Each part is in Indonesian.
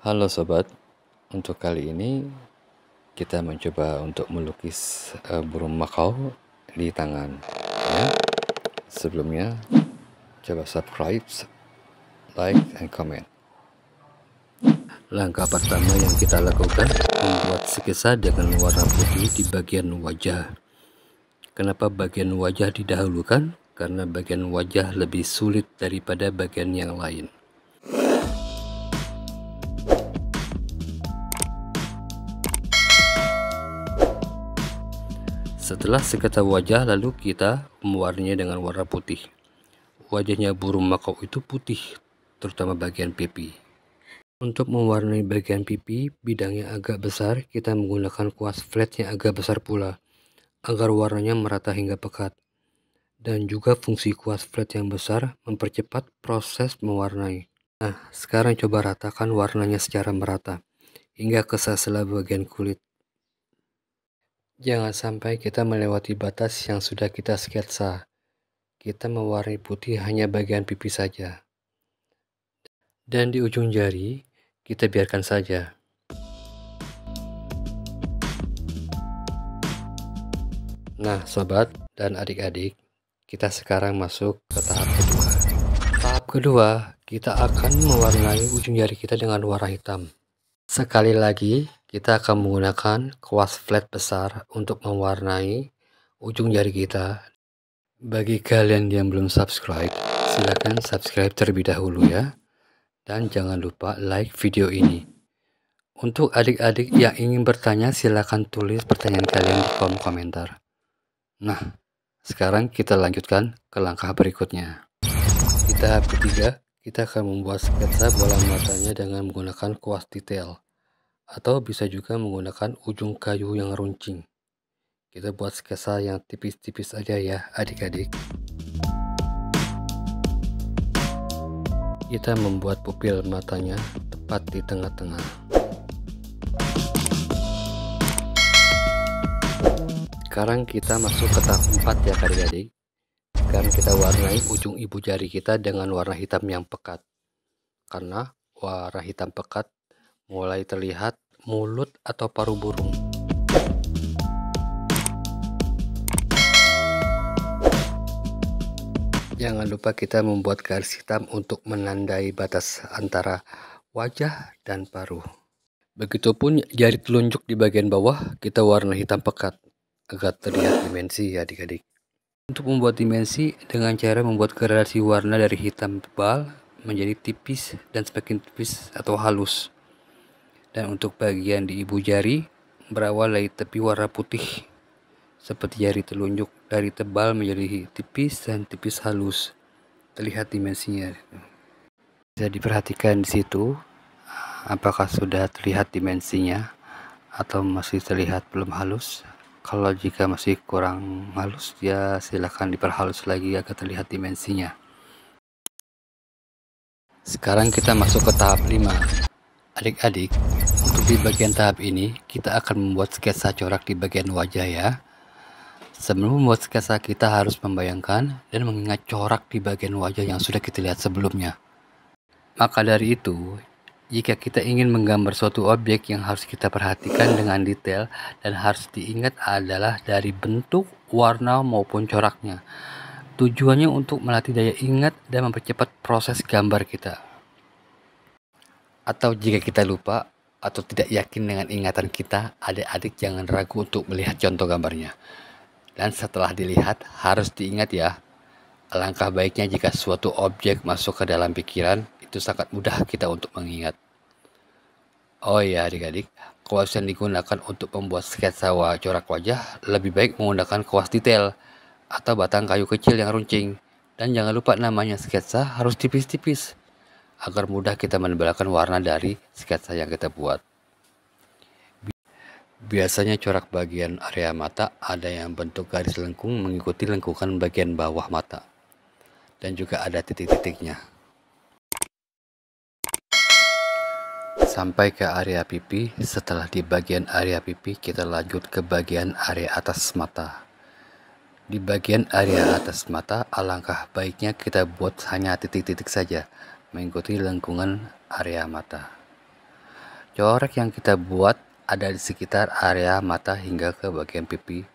Halo sobat, untuk kali ini kita mencoba untuk melukis uh, burung makau di tangan. Ya. Sebelumnya, coba subscribe, like, and comment. Langkah pertama yang kita lakukan membuat sekesa dengan warna putih di bagian wajah. Kenapa bagian wajah didahulukan? Karena bagian wajah lebih sulit daripada bagian yang lain. Setelah sekata wajah lalu kita mewarnai dengan warna putih. Wajahnya burung makau itu putih, terutama bagian pipi. Untuk mewarnai bagian pipi, bidangnya agak besar, kita menggunakan kuas flat yang agak besar pula, agar warnanya merata hingga pekat. Dan juga fungsi kuas flat yang besar mempercepat proses mewarnai. Nah, sekarang coba ratakan warnanya secara merata, hingga ke sela bagian kulit. Jangan sampai kita melewati batas yang sudah kita sketsa. Kita mewarnai putih hanya bagian pipi saja. Dan di ujung jari, kita biarkan saja. Nah, sobat dan adik-adik, kita sekarang masuk ke tahap kedua. Tahap kedua, kita akan mewarnai ujung jari kita dengan warna hitam. Sekali lagi, kita akan menggunakan kuas flat besar untuk mewarnai ujung jari kita. Bagi kalian yang belum subscribe, silahkan subscribe terlebih dahulu ya. Dan jangan lupa like video ini. Untuk adik-adik yang ingin bertanya, silahkan tulis pertanyaan kalian di kolom komentar. Nah, sekarang kita lanjutkan ke langkah berikutnya. Kita tahap ketiga, kita akan membuat sketsa bola matanya dengan menggunakan kuas detail atau bisa juga menggunakan ujung kayu yang runcing. Kita buat sketsa yang tipis-tipis aja ya adik-adik. Kita membuat pupil matanya tepat di tengah-tengah. Sekarang kita masuk ke tahap 4 ya adik-adik. Sekarang kita warnai ujung ibu jari kita dengan warna hitam yang pekat. Karena warna hitam pekat mulai terlihat mulut atau paru burung. Jangan lupa kita membuat garis hitam untuk menandai batas antara wajah dan paruh. Begitupun jari telunjuk di bagian bawah kita warna hitam pekat agar terlihat dimensi ya adik-adik. Untuk membuat dimensi dengan cara membuat gradasi warna dari hitam tebal menjadi tipis dan semakin tipis atau halus dan untuk bagian di ibu jari berawal dari tepi warna putih seperti jari telunjuk dari tebal menjadi tipis dan tipis halus terlihat dimensinya bisa diperhatikan di situ apakah sudah terlihat dimensinya atau masih terlihat belum halus kalau jika masih kurang halus ya silahkan diperhalus lagi agar terlihat dimensinya sekarang kita masuk ke tahap 5 Adik-adik, untuk di bagian tahap ini, kita akan membuat sketsa corak di bagian wajah ya. Sebelum membuat sketsa, kita harus membayangkan dan mengingat corak di bagian wajah yang sudah kita lihat sebelumnya. Maka dari itu, jika kita ingin menggambar suatu objek yang harus kita perhatikan dengan detail dan harus diingat adalah dari bentuk, warna maupun coraknya. Tujuannya untuk melatih daya ingat dan mempercepat proses gambar kita. Atau jika kita lupa atau tidak yakin dengan ingatan kita, adik-adik jangan ragu untuk melihat contoh gambarnya. Dan setelah dilihat, harus diingat ya, langkah baiknya jika suatu objek masuk ke dalam pikiran, itu sangat mudah kita untuk mengingat. Oh iya adik-adik, kuas yang digunakan untuk membuat sketsa corak wajah lebih baik menggunakan kuas detail atau batang kayu kecil yang runcing. Dan jangan lupa namanya sketsa harus tipis-tipis agar mudah kita menebalkan warna dari sketsa yang kita buat. Biasanya corak bagian area mata ada yang bentuk garis lengkung mengikuti lengkungan bagian bawah mata dan juga ada titik-titiknya. Sampai ke area pipi, setelah di bagian area pipi kita lanjut ke bagian area atas mata. Di bagian area atas mata, alangkah baiknya kita buat hanya titik-titik saja mengikuti lengkungan area mata. Corek yang kita buat ada di sekitar area mata hingga ke bagian pipi.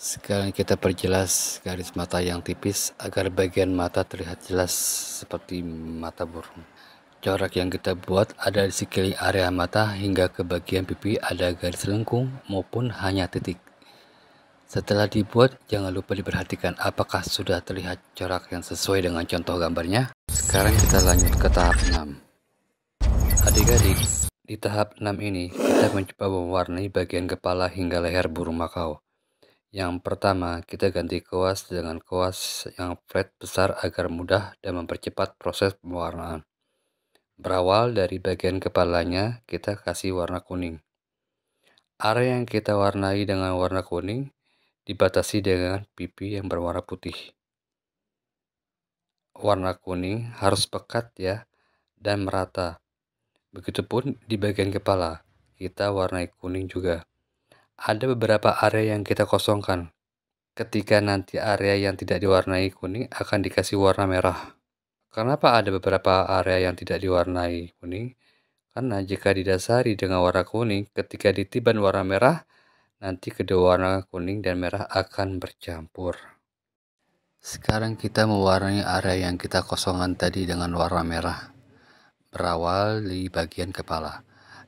Sekarang kita perjelas garis mata yang tipis agar bagian mata terlihat jelas seperti mata burung. Corak yang kita buat ada di sekeliling area mata hingga ke bagian pipi ada garis lengkung maupun hanya titik. Setelah dibuat, jangan lupa diperhatikan apakah sudah terlihat corak yang sesuai dengan contoh gambarnya. Sekarang kita lanjut ke tahap 6. Adik-adik, di tahap 6 ini kita mencoba mewarnai bagian kepala hingga leher burung makau. Yang pertama, kita ganti kuas dengan kuas yang flat besar agar mudah dan mempercepat proses pewarnaan. Berawal dari bagian kepalanya, kita kasih warna kuning. Area yang kita warnai dengan warna kuning dibatasi dengan pipi yang berwarna putih warna kuning harus pekat ya dan merata. Begitupun di bagian kepala, kita warnai kuning juga. Ada beberapa area yang kita kosongkan. Ketika nanti area yang tidak diwarnai kuning akan dikasih warna merah. Kenapa ada beberapa area yang tidak diwarnai kuning? Karena jika didasari dengan warna kuning, ketika ditiban warna merah, nanti kedua warna kuning dan merah akan bercampur. Sekarang kita mewarnai area yang kita kosongkan tadi dengan warna merah. Berawal di bagian kepala.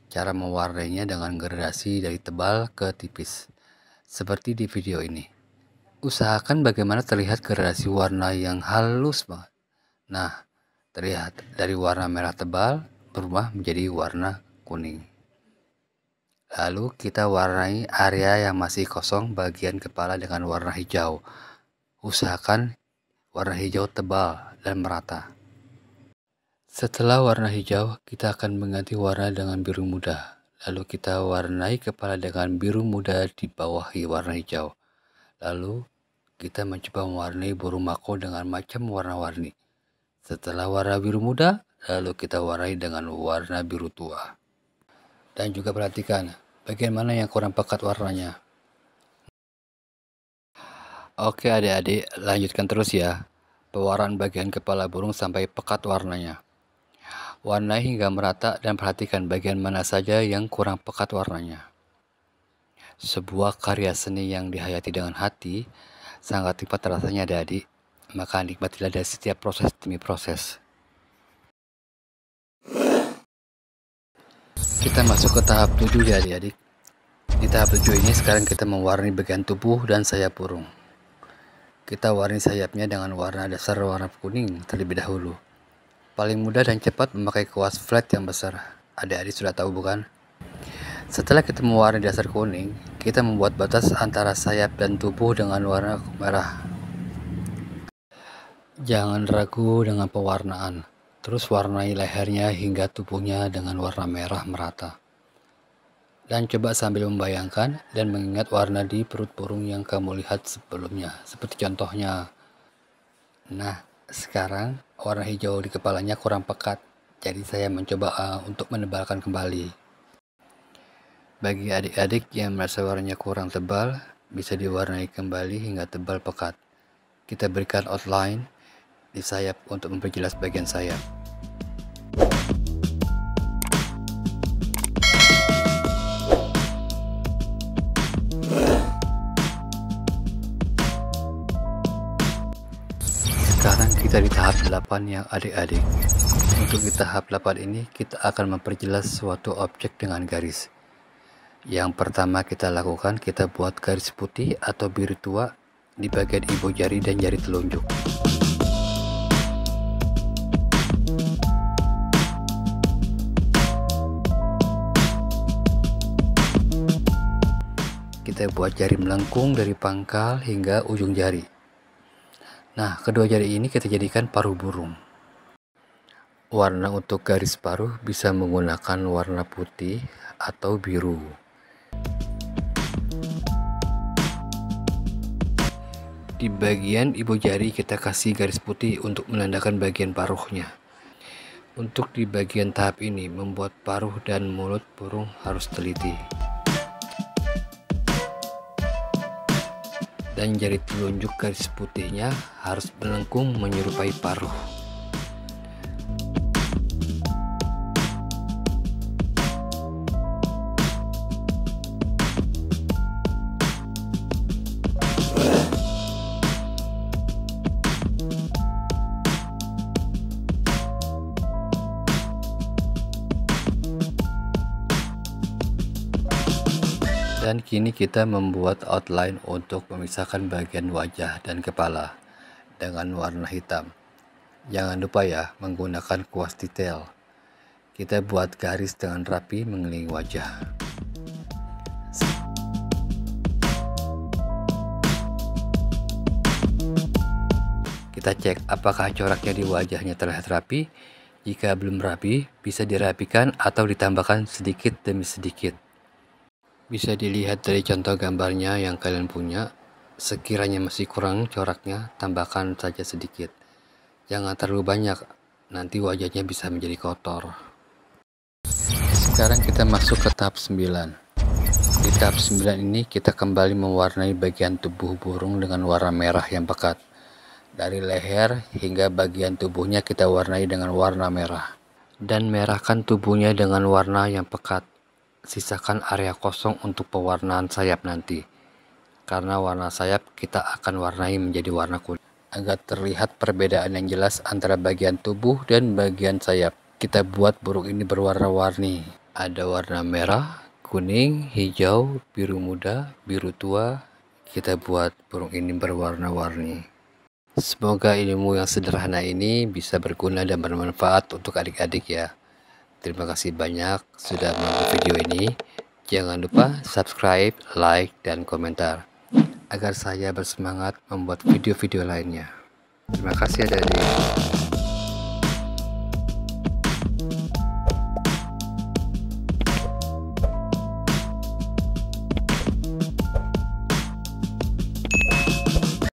Cara mewarnainya dengan gradasi dari tebal ke tipis. Seperti di video ini. Usahakan bagaimana terlihat gradasi warna yang halus banget. Nah, terlihat dari warna merah tebal berubah menjadi warna kuning. Lalu kita warnai area yang masih kosong bagian kepala dengan warna hijau. Usahakan warna hijau tebal dan merata. Setelah warna hijau, kita akan mengganti warna dengan biru muda. Lalu kita warnai kepala dengan biru muda di bawah warna hijau. Lalu kita mencoba mewarnai burung mako dengan macam warna-warni. Setelah warna biru muda, lalu kita warnai dengan warna biru tua. Dan juga perhatikan bagaimana yang kurang pekat warnanya. Oke adik-adik, lanjutkan terus ya. Pewarna bagian kepala burung sampai pekat warnanya. Warna hingga merata dan perhatikan bagian mana saja yang kurang pekat warnanya. Sebuah karya seni yang dihayati dengan hati sangat lipat rasanya adik-adik. Maka nikmatilah dari setiap proses demi proses. Kita masuk ke tahap 7 ya adik-adik. Di tahap 7 ini sekarang kita mewarni bagian tubuh dan sayap burung. Kita warni sayapnya dengan warna dasar warna kuning terlebih dahulu. Paling mudah dan cepat memakai kuas flat yang besar. Adik-adik sudah tahu bukan? Setelah kita mewarni dasar kuning, kita membuat batas antara sayap dan tubuh dengan warna merah. Jangan ragu dengan pewarnaan. Terus warnai lehernya hingga tubuhnya dengan warna merah merata. Dan coba sambil membayangkan dan mengingat warna di perut burung yang kamu lihat sebelumnya. Seperti contohnya. Nah, sekarang warna hijau di kepalanya kurang pekat. Jadi saya mencoba uh, untuk menebalkan kembali. Bagi adik-adik yang merasa warnanya kurang tebal, bisa diwarnai kembali hingga tebal pekat. Kita berikan outline di sayap untuk memperjelas bagian sayap. dari tahap 8 yang adik-adik. Untuk di tahap 8 ini kita akan memperjelas suatu objek dengan garis. Yang pertama kita lakukan kita buat garis putih atau biru tua di bagian ibu jari dan jari telunjuk. Kita buat jari melengkung dari pangkal hingga ujung jari. Nah, kedua jari ini kita jadikan paruh burung. Warna untuk garis paruh bisa menggunakan warna putih atau biru. Di bagian ibu jari kita kasih garis putih untuk menandakan bagian paruhnya. Untuk di bagian tahap ini, membuat paruh dan mulut burung harus teliti. dan jari telunjuk garis putihnya harus melengkung menyerupai paruh. Dan kini kita membuat outline untuk memisahkan bagian wajah dan kepala dengan warna hitam. Jangan lupa ya menggunakan kuas detail. Kita buat garis dengan rapi mengelilingi wajah. Kita cek apakah coraknya di wajahnya terlihat rapi. Jika belum rapi, bisa dirapikan atau ditambahkan sedikit demi sedikit. Bisa dilihat dari contoh gambarnya yang kalian punya. Sekiranya masih kurang coraknya, tambahkan saja sedikit. Jangan terlalu banyak, nanti wajahnya bisa menjadi kotor. Sekarang kita masuk ke tahap 9. Di tahap 9 ini kita kembali mewarnai bagian tubuh burung dengan warna merah yang pekat. Dari leher hingga bagian tubuhnya kita warnai dengan warna merah. Dan merahkan tubuhnya dengan warna yang pekat sisakan area kosong untuk pewarnaan sayap nanti karena warna sayap kita akan warnai menjadi warna kuning agar terlihat perbedaan yang jelas antara bagian tubuh dan bagian sayap kita buat burung ini berwarna-warni ada warna merah kuning hijau biru muda biru tua kita buat burung ini berwarna-warni semoga ilmu yang sederhana ini bisa berguna dan bermanfaat untuk adik-adik ya Terima kasih banyak sudah menonton video ini. Jangan lupa subscribe, like, dan komentar agar saya bersemangat membuat video-video lainnya. Terima kasih dari